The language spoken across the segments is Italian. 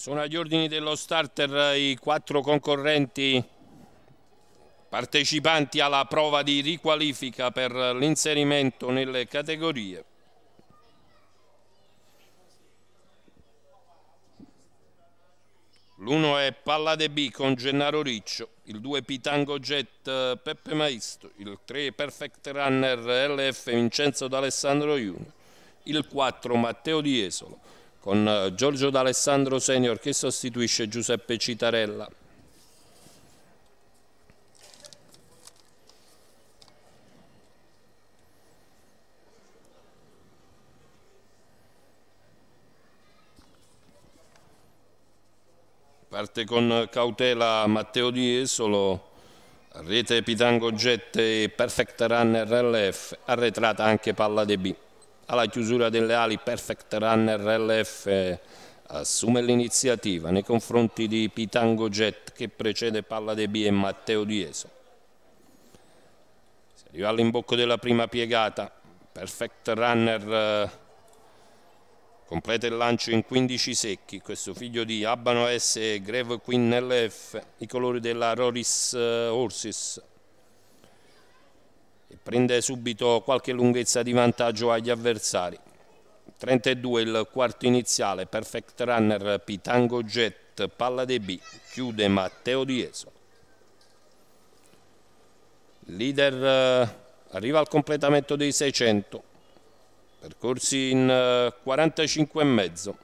Sono agli ordini dello starter i quattro concorrenti partecipanti alla prova di riqualifica per l'inserimento nelle categorie. L'uno è Palla de B con Gennaro Riccio, il 2 Pitango Jet Peppe Maisto, il 3 Perfect Runner LF Vincenzo D'Alessandro Junior, il 4 Matteo Di Esolo, con eh, Giorgio D'Alessandro Senior che sostituisce Giuseppe Citarella. Parte con cautela Matteo Di Esolo, rete Pitango e perfect runner LF, arretrata anche palla De B alla chiusura delle ali Perfect Runner LF assume l'iniziativa nei confronti di Pitango Jet che precede Palla De B e Matteo Dieso. Si arriva all'imbocco della prima piegata, Perfect Runner eh, completa il lancio in 15 secchi, questo figlio di Abano S e Greve Queen LF, i colori della Roris eh, Horses e prende subito qualche lunghezza di vantaggio agli avversari. 32 il quarto iniziale, perfect runner Pitango Jet, palla De B, chiude Matteo Dieso. Leader eh, arriva al completamento dei 600, percorsi in 45 eh, e mezzo,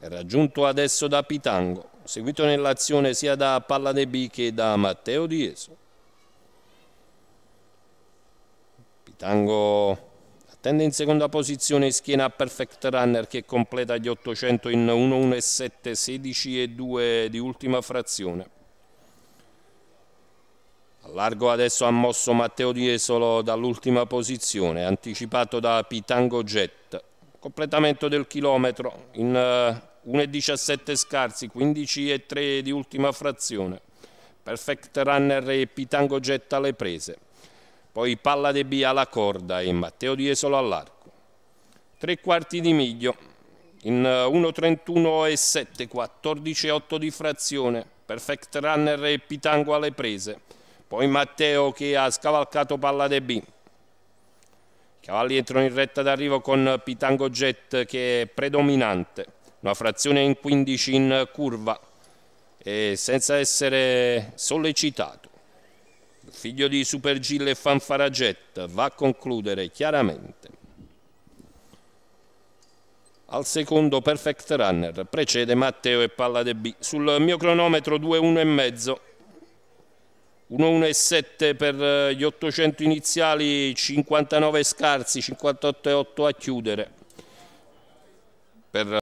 è raggiunto adesso da Pitango, seguito nell'azione sia da Palla De B che da Matteo Dieso. Tango attende in seconda posizione schiena Perfect Runner che completa gli 800 in 1.1.7, 16 e 2 di ultima frazione. Allargo adesso ha mosso Matteo Diesolo dall'ultima posizione, anticipato da Pitango Jet. Completamento del chilometro in 1.17 eh, scarsi, 15.3 di ultima frazione. Perfect Runner e Pitango Jet alle prese poi palla De Bia alla corda e Matteo di Esolo all'arco. Tre quarti di miglio, in 1.31 eh, e 7, 14 8 di frazione, perfect runner e Pitango alle prese, poi Matteo che ha scavalcato palla De B. I cavalli entrano in retta d'arrivo con Pitango Jet che è predominante, una frazione in 15 in curva e senza essere sollecitato figlio di Supergille e Fanfaraget, va a concludere chiaramente. Al secondo perfect runner precede Matteo e Palla De B. Sul mio cronometro 2-1,5. 1,17 per eh, gli 800 iniziali, 59 scarsi, 58,8 a chiudere. Per